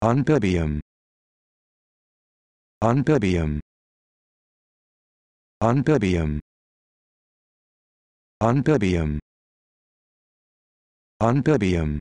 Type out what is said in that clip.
Unbibium. Unbibium. Unbibium. Unbibium. Unbibium.